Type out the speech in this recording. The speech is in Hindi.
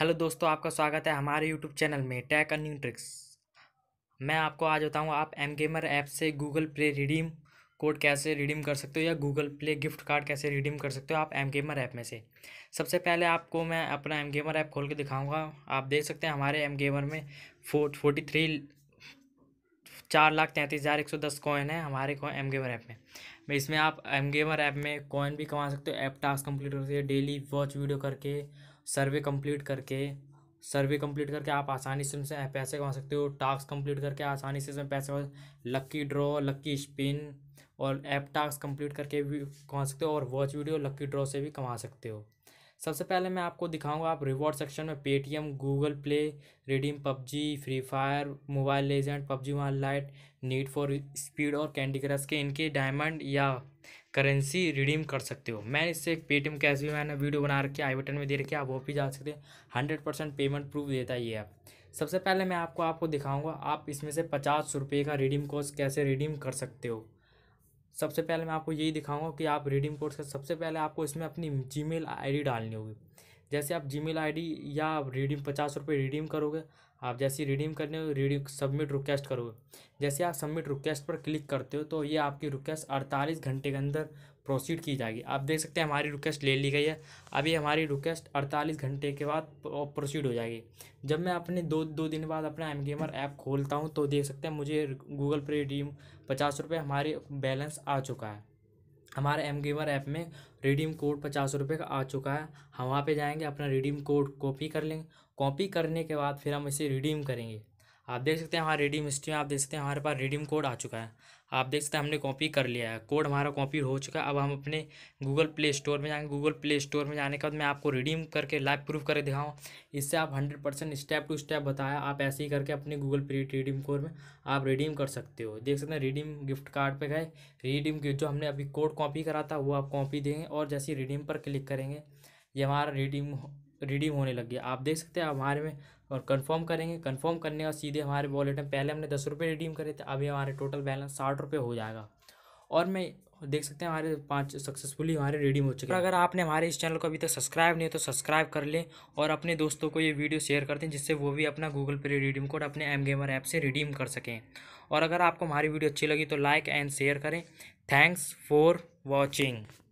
हेलो दोस्तों आपका स्वागत है हमारे यूट्यूब चैनल में टैक अन्यू ट्रिक्स मैं आपको आज बताऊँ आप एम गेमर ऐप से गूगल प्ले रिडीम कोड कैसे रिडीम कर सकते हो या गूगल प्ले गिफ्ट कार्ड कैसे रिडीम कर सकते हो आप एम गेमर ऐप में से सबसे पहले आपको मैं अपना एम गेमर ऐप खोल के दिखाऊँगा आप देख सकते हैं हमारे एम गेमर में फो फोर्टी थ्री चार लाख तैंतीस हज़ार एक सौ दस कॉइन है हमारे एम गेमर ऐप में इसमें आप एम गेमर ऐप में कॉइन भी कमा सकते हो ऐप टास्क कंप्लीट कर सकते हो डेली वॉच वीडियो करके सर्वे कंप्लीट करके सर्वे कंप्लीट करके आप आसानी से उनसे पैसे कमा सकते हो टास्क कंप्लीट करके आसानी से उसमें पैसे लक्की ड्रॉ लक्की स्पिन और ऐप टास्क कंप्लीट करके भी कमा सकते हो और वॉच वीडियो लक्की ड्रॉ से भी कमा सकते हो सबसे पहले मैं आपको दिखाऊंगा आप रिवॉर्ड सेक्शन में Paytm Google Play redeem PUBG free fire mobile legend PUBG one lite need for speed और कैंडी क्रश के इनके डायमंड या करेंसी रिडीम कर सकते हो मैं इससे पेटीएम कैश भी मैंने वीडियो बना रखी आई बटन में दे रखी आप वो भी जा सकते हैं हंड्रेड परसेंट पेमेंट प्रूफ देता है ये ऐप सबसे पहले मैं आपको आपको दिखाऊंगा आप इसमें से पचास रुपये का रिडीम कोर्स कैसे रिडीम कर सकते हो सबसे पहले मैं आपको यही दिखाऊंगा कि आप रिडीम कोड से सबसे पहले आपको इसमें अपनी जीमेल आईडी डालनी होगी जैसे आप जी मेल या रिडीम पचास रुपये रिडीम करोगे आप जैसे रिडीम करने रिडीम सबमिट रिक्वेस्ट करोगे जैसे आप सबमिट रिक्वेस्ट पर क्लिक करते हो तो ये आपकी रिक्वेस्ट अड़तालीस घंटे के अंदर प्रोसीड की जाएगी आप देख सकते हैं हमारी रिक्वेस्ट ले ली गई है अभी हमारी रिक्वेस्ट अड़तालीस घंटे के बाद प्रोसीड हो जाएगी जब मैं अपने दो दो दिन बाद अपना एम गेमर ऐप खोलता हूँ तो देख सकते हैं मुझे गूगल पे रिडीम पचास रुपये हमारे बैलेंस आ चुका है हमारे एम गेमर ऐप में रिडीम कोड पचास रुपये का आ चुका है हम वहाँ पे जाएंगे अपना रिडीम कोड कॉपी कर लेंगे कॉपी करने के बाद फिर हम इसे रिडीम करेंगे आप देख सकते हैं हमारे रिडीम हिस्ट्री में आप देख सकते हैं हमारे पास रिडीम कोड आ चुका है आप देख सकते हैं हमने कॉपी कर लिया है कोड हमारा कॉपी हो चुका है अब हम अपने गूगल प्ले स्टोर में जाएंगे गूगल प्ले स्टोर में जाने के बाद मैं आपको रिडीम करके लाइव प्रूफ करके दिखाऊँ इससे आप hundred percent step to step बताया आप ऐसे ही करके अपने गूगल पे रिडीम कोड में आप रिडीम कर सकते हो देख सकते हैं रिडीम गिफ्ट कार्ड पर गए रिडीम जो हमने अभी कोड कॉपी करा था वो आप कॉपी देंगे और जैसे रिडीम पर क्लिक करेंगे ये हमारा रिडीम रिडीम होने लग गया आप देख सकते हैं हमारे में और कंफर्म करेंगे कंफर्म करने का सीधे हमारे वॉलेट में पहले हमने दस रुपये रिडीम करे थे अभी हमारे टोटल बैलेंस साठ रुपये हो जाएगा और मैं देख सकते हैं हमारे पांच सक्सेसफुली हमारे रिडीम हो चुके हैं अगर आपने हमारे इस चैनल को अभी तक सब्सक्राइब नहीं तो सब्सक्राइब कर लें और अपने दोस्तों को ये वीडियो शेयर कर दें जिससे वो भी अपना गूगल पे रिडीम कोड अपने एम गेमर ऐप से रिडीम कर सकें और अगर आपको हमारी वीडियो अच्छी लगी तो लाइक एंड शेयर करें थैंक्स फॉर वॉचिंग